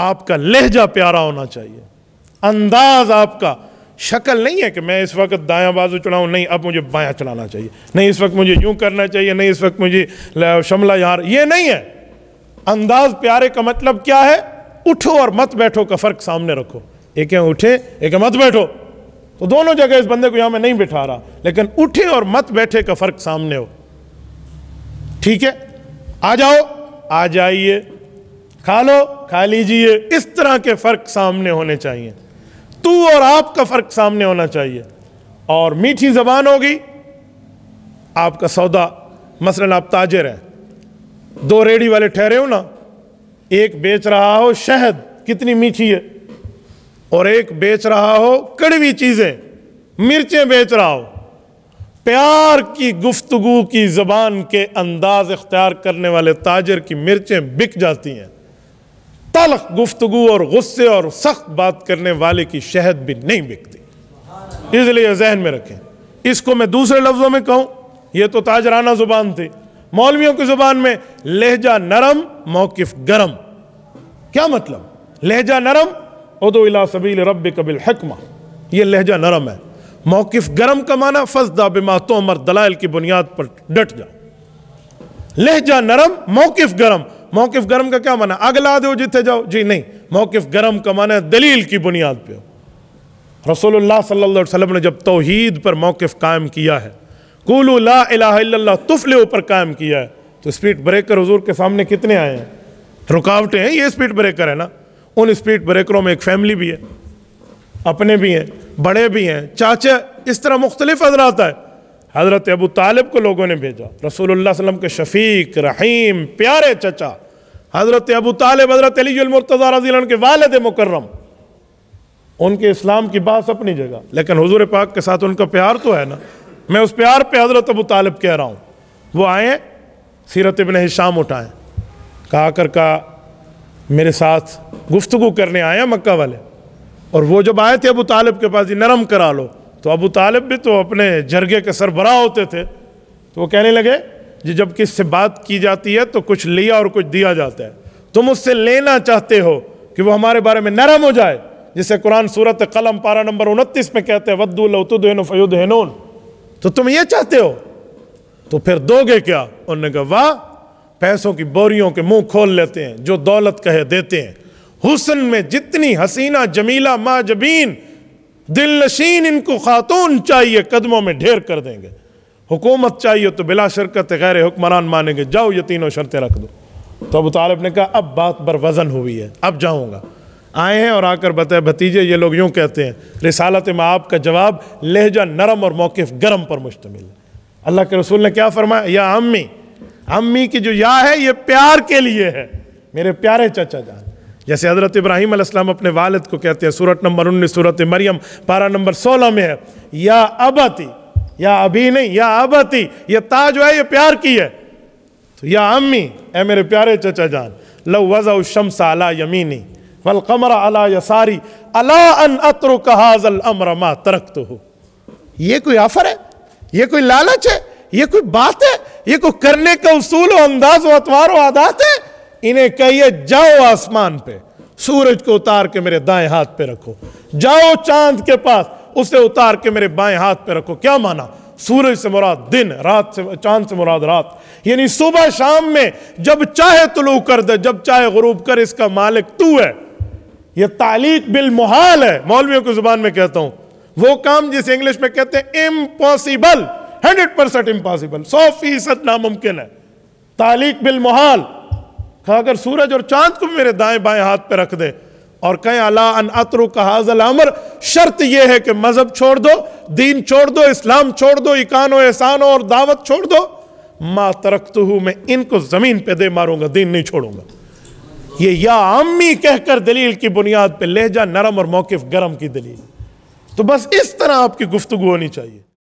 आपका लहजा प्यारा होना चाहिए अंदाज आपका शक्ल नहीं है कि मैं इस वक्त दायां बाजू चढ़ाऊँ नहीं अब मुझे बायां चलाना चाहिए नहीं इस वक्त मुझे यूं करना चाहिए नहीं इस वक्त मुझे शमला यार ये नहीं है अंदाज प्यारे का मतलब क्या है उठो और मत बैठो का फर्क सामने रखो एक है उठे एक है मत बैठो तो दोनों जगह इस बंदे को यहां मैं नहीं बिठा रहा लेकिन उठे और मत बैठे का फर्क सामने हो ठीक है आ जाओ आ जाइए खा लो खा लीजिए इस तरह के फ़र्क सामने होने चाहिए तू और आप का फ़र्क सामने होना चाहिए और मीठी ज़बान होगी आपका सौदा मसलन आप ताजर हैं दो रेडी वाले ठहरे हो ना एक बेच रहा हो शहद कितनी मीठी है और एक बेच रहा हो कड़वी चीज़ें मिर्चें बेच रहा हो प्यार की गुफ्तगु की ज़बान के अंदाज इख्तियार करने वाले ताजर की मिर्चें बिक जाती हैं तलख गुफ्तु और गुस्से और सख्त बात करने वाले की शहद भी नहीं बिकती इसलिए जहन में रखें इसको मैं दूसरे लफ्ज़ों में कहूँ ये तो ताजराना ज़ुबान थी मौलवियों की ज़ुबान में लहजा नरम मौकफ गरम क्या मतलब लहजा नरम उदो इला सबील रब कबिल हकमा यह लहजा नरम है मौकफ गरम का माना फसदा बिमा तोमर दलाइल की बुनियाद पर डट जाओ लहजा नरम मौकफ गरम मौकफ गरम का क्या माना अगला दो जिथे जाओ जी नहीं मौकफ गरम का माना दलील की बुनियाद पर हो रसोल्ला ने जब तोहद पर मौकफ कायम किया है कुलू ला तुफले ऊपर कायम किया है तो स्पीड ब्रेकर हजूर के सामने कितने आए हैं रुकावटें हैं ये स्पीड ब्रेकर है ना उन स्पीड ब्रेकरों में एक फैमिली भी है अपने भी हैं बड़े भी हैं चाचा इस तरह मुख्तलिफ हजरात है हज़रत अबू तालिब को लोगों ने भेजा रसूलुल्लाह सल्लम के शफीक रहीम प्यारे चचा हज़रत अबू तालिब हज़रत अलीमरतज़ा रजी के वालद मुकर्रम उनके इस्लाम की बात अपनी जगह लेकिन हजूर पाक के साथ उनका प्यार तो है ना मैं उस प्यार पर हज़रत अबू तालिब कह रहा हूँ वो आए सीरत इबन हिशाम उठाएँ कहा कर का मेरे साथ गुफ्तु करने आए मक्का वाले और वो जब आए थे अबू तालिब के पास ये नरम करा लो तो अबू तालिब भी तो अपने जरगे के सरबरा होते थे तो वो कहने लगे जी जब किससे बात की जाती है तो कुछ लिया और कुछ दिया जाता है तुम उससे लेना चाहते हो कि वो हमारे बारे में नरम हो जाए जिसे कुरान सूरत कलम पारा नंबर उनतीस में कहते हैं वद्दुलतुदन तो तुम ये चाहते हो तो फिर दोगे क्या उन्होंने कहा वाह पैसों की बोरियों के मुंह खोल लेते हैं जो दौलत कहे देते हैं हुसन में जितनी हसीना जमीला माजबीन जबीन दिल नशीन इनको खातून चाहिए कदमों में ढेर कर देंगे हुकूमत चाहिए तो बिला शिरकत गैर हुक्मरान मानेंगे जाओ ये तीनों शर्तें रख दो तो अबू तालब ने कहा अब बात बर वज़न हुई है अब जाऊँगा आए हैं और आकर बताए भतीजे ये लोग यूँ कहते हैं रिसालत में आपका जवाब लहजा नरम और मौकफ गर्म पर मुश्तमिल है अल्लाह के रसूल ने क्या फरमाया या अम्मी अम्मी की जो या है ये प्यार के लिए है मेरे प्यारे चाचा जान जैसे हज़रत इब्राहिम अलैहिस्सलाम अपने वालिद को कहते हैं सूरत नंबर उन्नीस सूरत मरियम पारा नंबर सोलह में है या अबती या अभी नहीं या अबती ये ताज है ये प्यार की है तो या अम्मी ए मेरे प्यारे चचा जान लव वज़ा शम्स अला यमीनी वल कमर अला यसारी अला अन अतर कहाजल अमर मा तरक तो हो ये कोई ऑफर है ये कोई लालच है ये कोई बात है ये कोई करने का उसूल अंदाज व अतवार व आदात है इन्हें कहिए जाओ आसमान पे सूरज को उतार के मेरे दाएं हाथ पे रखो जाओ चांद के पास उसे उतार के मेरे बाएं हाथ पे रखो क्या माना सूरज से मुराद दिन रात से चांद से मुराद रात यानी सुबह शाम में जब चाहे तुलू कर दे जब चाहे गरूब कर इसका मालिक तू है यह तालीक बिल मुहाल है मौलवियों की जुबान में कहता हूं वो काम जिसे इंग्लिश में कहते हैं इम्पॉसिबल हंड्रेड परसेंट इम्पॉसिबल सौ फीसद नामुमकिन है तालीक बिल मुहाल अगर सूरज और चांद को मेरे दाएं बाएं हाथ पे रख दे और कहें अला अन अतरु कहाजल अमर शर्त यह है कि मजहब छोड़ दो दीन छोड़ दो इस्लाम छोड़ दो इकानो एहसानो और दावत छोड़ दो माँ तरक्त हूँ मैं इनको ज़मीन पे दे मारूंगा दीन नहीं छोड़ूंगा ये या आमी कहकर दलील की बुनियाद पर लहजा नरम और मौकफ गरम की दलील तो बस इस तरह आपकी गुफ्तु होनी चाहिए